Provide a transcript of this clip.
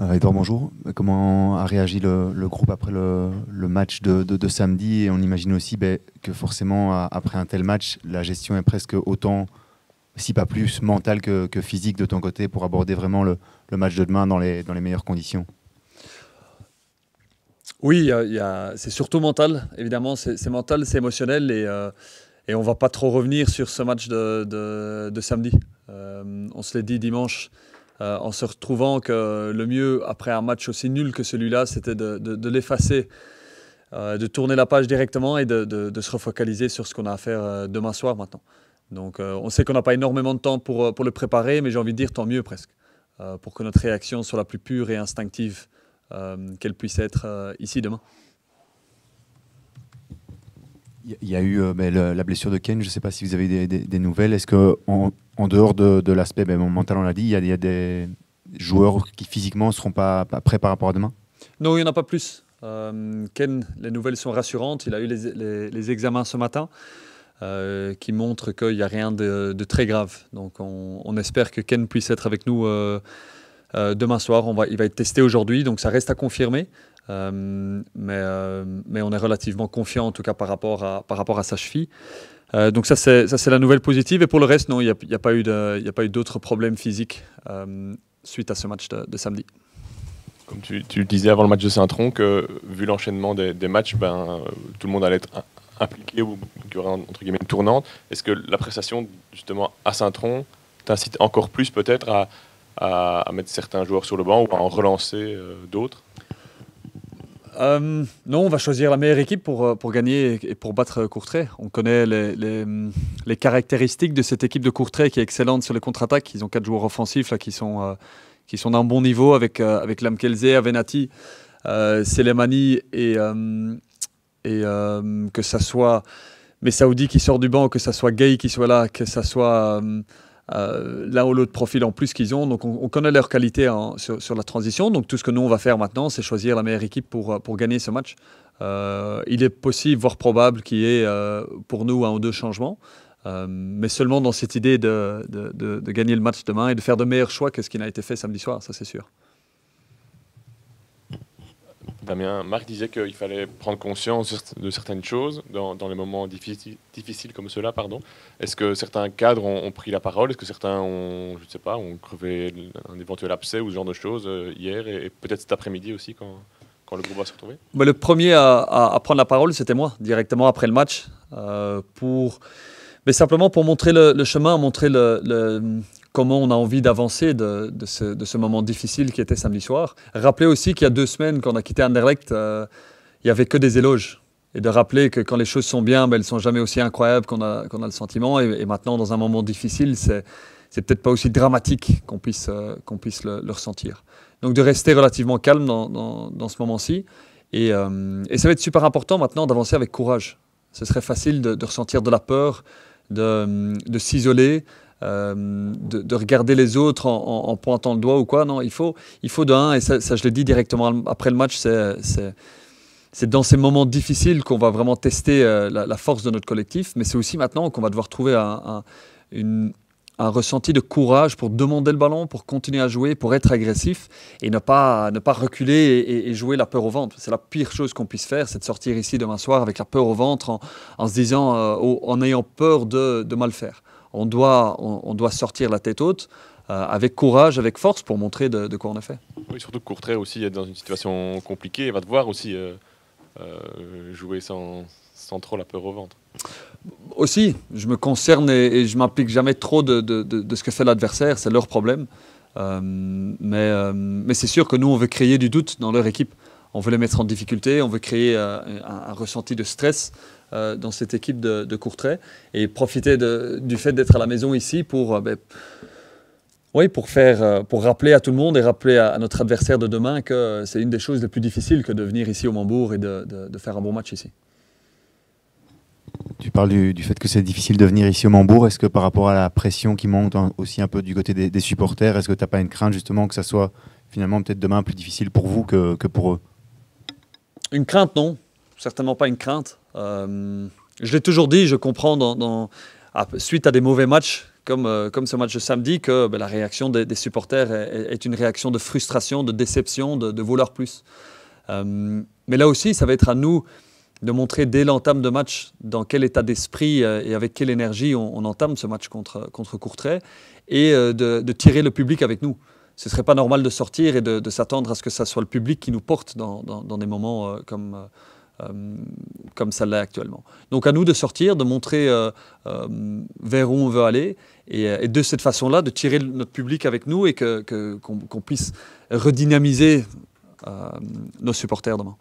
Euh, Edouard, bonjour. Comment a réagi le, groupe après le, match de, samedi Et on imagine aussi ben, que forcément, après un tel match, la gestion est presque autant, si pas plus, mentale que, physique de ton côté pour aborder vraiment le, match de demain dans les, dans les meilleures conditions Oui, c'est surtout mental, évidemment. C'est mental, c'est émotionnel et, euh, on ne va pas trop revenir sur ce match de, samedi. Euh, on se l'est dit dimanche. Euh, en se retrouvant que le mieux, après un match aussi nul que celui-là, c'était de, l'effacer, euh, de tourner la page directement et de, se refocaliser sur ce qu'on a à faire euh, demain soir maintenant. Donc on sait qu'on n'a pas énormément de temps pour le préparer, mais j'ai envie de dire tant mieux presque, pour que notre réaction soit la plus pure et instinctive qu'elle puisse être ici demain. Il y a eu euh, mais la blessure de Ken. je ne sais pas si vous avez des, nouvelles. Est-ce qu'en en dehors de, l'aspect ben, mental, on l'a dit, il y, a, des joueurs qui physiquement ne seront pas, prêts par rapport à demain Non, il n'y en a pas plus. Euh, Ken, les nouvelles sont rassurantes. Il a eu les, examens ce matin. Euh, qui montrent qu'il n'y a rien de, très grave. Donc on, espère que Ken puisse être avec nous euh, euh, demain soir, on va, il va être testé aujourd'hui, donc ça reste à confirmer. Euh, mais, euh, mais, on est relativement confiant en tout cas par rapport à, par rapport à sa cheville. donc ça c'est, la nouvelle positive et pour le reste non il n'y a, a, pas eu d'autres problèmes physiques suite à ce match de, samedi. Comme tu, disais avant le match de Saint-Tron que vu l'enchaînement des, matchs ben, tout le monde allait être impliqué ou qu'il y aurait entre guillemets une tournante. Est-ce que la prestation justement à Saint-Tron t'incite encore plus peut-être à, à, mettre certains joueurs sur le banc ou à en relancer euh, d'autres euh, non, on va choisir la meilleure équipe pour, euh, pour gagner et pour battre Courtrai. On connaît les, les, caractéristiques de cette équipe de Courtrai qui est excellente sur les contre-attaques. Ils ont quatre joueurs offensifs là, qui sont, qui sont d'un bon niveau avec, euh, avec Lamkelze, Avenati, Selemani et, et que ça soit Messaoudi qui sort du banc, que ça soit Gay qui soit là, que ça soit. Euh, l'un ou l'autre profil en plus qu'ils ont. Donc on, connaît leur qualité hein, sur, la transition. Donc tout ce que nous on va faire maintenant, c'est choisir la meilleure équipe pour, pour gagner ce match. Euh, il est possible, voire probable, qu'il y ait euh, pour nous un ou deux changements. mais seulement dans cette idée de, de, gagner le match demain et de faire de meilleurs choix que ce qui n'a été fait samedi soir, ça c'est sûr. Damien, Marc disait qu'il fallait prendre conscience de certaines choses dans, les moments difficiles, comme cela. Pardon. Est-ce que certains cadres ont, pris la parole Est-ce que certains ont, je sais pas, ont crevé un éventuel abcès ou ce genre de choses euh, hier et, peut-être cet après-midi aussi quand, quand le groupe va se retrouver bah, Le premier à, prendre la parole, c'était moi, directement après le match, euh, pour, mais simplement pour montrer le, chemin, montrer le, comment on a envie d'avancer de, ce, moment difficile qui était samedi soir. Rappeler aussi qu'il y a deux semaines, quand on a quitté Anderlecht, euh, il n'y avait que des éloges. Et de rappeler que quand les choses sont bien, ben, elles ne sont jamais aussi incroyables qu'on a, le sentiment. Et, maintenant, dans un moment difficile, c'est n'est peut-être pas aussi dramatique qu'on puisse, euh, le, ressentir. Donc de rester relativement calme dans, ce moment-ci. Euh, et, ça va être super important maintenant d'avancer avec courage. Ce serait facile de, ressentir de la peur, de s'isoler, euh, de, regarder les autres en, pointant le doigt ou quoi. Non, il faut, il faut de un, et ça, je le dis directement après le match, c'est c'est dans ces moments difficiles qu'on va vraiment tester euh, la, force de notre collectif, mais c'est aussi maintenant qu'on va devoir trouver un, un, ressenti de courage pour demander le ballon, pour continuer à jouer, pour être agressif et ne pas, ne pas reculer et, jouer la peur au ventre. C'est la pire chose qu'on puisse faire, c'est de sortir ici demain soir avec la peur au ventre en, en se disant, euh, en ayant peur de, de mal faire on doit, on, doit sortir la tête haute. Euh, avec courage, avec force pour montrer de, quoi on a fait. Oui, surtout que Courtrai aussi est dans une situation compliquée et va devoir aussi euh, euh, jouer sans, sans, trop la peur au ventre. Aussi, je me concerne et, je je m'implique jamais trop de, de, de, ce que fait l'adversaire, c'est leur problème. mais, mais c'est sûr que nous, on veut créer du doute dans leur équipe. On veut les mettre en difficulté, on veut créer un, un, ressenti de stress. Euh, dans cette équipe de, de Courtrai et profiter du fait d'être à la maison ici pour, euh, ben, oui, pour, faire, euh, pour rappeler à tout le monde et rappeler à, notre adversaire de demain que c'est une des choses les plus difficiles que de venir ici au Mambourg et de, faire un bon match ici. Tu parles du, fait que c'est difficile de venir ici au Mambourg. Est-ce que par rapport à la pression qui monte aussi un peu du côté des, supporters, est-ce que tu n'as pas une crainte justement que ça soit finalement peut-être demain plus difficile pour vous que pour eux Une crainte, non. Certainement pas une crainte. Euh, je l'ai toujours dit, je comprends dans, suite à des mauvais matchs comme, euh, comme, ce match de samedi, que ben, la réaction des, supporters est, une réaction de frustration, de déception, de, de vouloir plus. Euh, mais là aussi, ça va être à nous de montrer dès l'entame de match dans quel état d'esprit et avec quelle énergie on, entame ce match contre, contre Courtrai et de, tirer le public avec nous. Ce ne serait pas normal de sortir et de, s'attendre à ce que ça soit le public qui nous porte dans, dans des moments comme... Euh, comme ça l'est actuellement. Donc à nous de sortir, de montrer euh, euh, vers où on veut aller et, de cette façon-là, de tirer notre public avec nous et qu'on que, puisse redynamiser nos supporters demain.